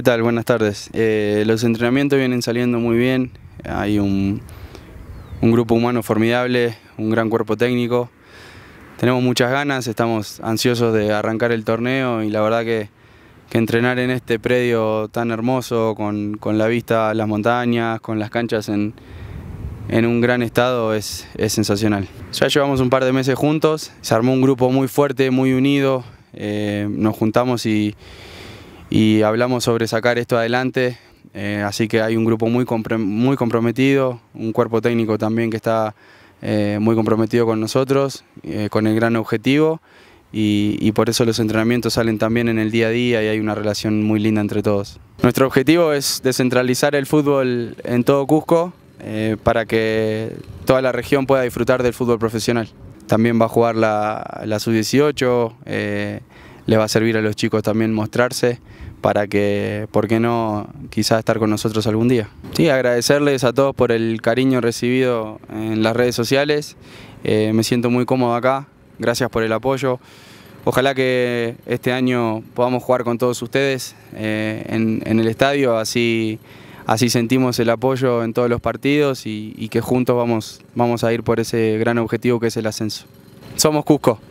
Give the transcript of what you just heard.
¿Qué tal? Buenas tardes. Eh, los entrenamientos vienen saliendo muy bien, hay un, grupo humano formidable, un gran cuerpo técnico, tenemos muchas ganas, estamos ansiosos de arrancar el torneo y la verdad que, entrenar en este predio tan hermoso, con, la vista a las montañas, con las canchas en, un gran estado es, sensacional. Ya llevamos un par de meses juntos, se armó un grupo muy fuerte, muy unido, eh, nos juntamos y y hablamos sobre sacar esto adelante, eh, así que hay un grupo muy, muy comprometido, un cuerpo técnico también que está eh, muy comprometido con nosotros, eh, con el gran objetivo y, por eso los entrenamientos salen también en el día a día y hay una relación muy linda entre todos. Nuestro objetivo es descentralizar el fútbol en todo Cusco para que toda la región pueda disfrutar del fútbol profesional. También va a jugar la, la sub-18 les va a servir a los chicos también mostrarse para que, ¿por qué no quizás estar con nosotros algún día? Sí, agradecerles a todos por el cariño recibido en las redes sociales, eh, me siento muy cómodo acá, gracias por el apoyo. Ojalá que este año podamos jugar con todos ustedes eh, en, el estadio, así, así sentimos el apoyo en todos los partidos y, y que juntos vamos, vamos a ir por ese gran objetivo que es el ascenso. Somos Cusco.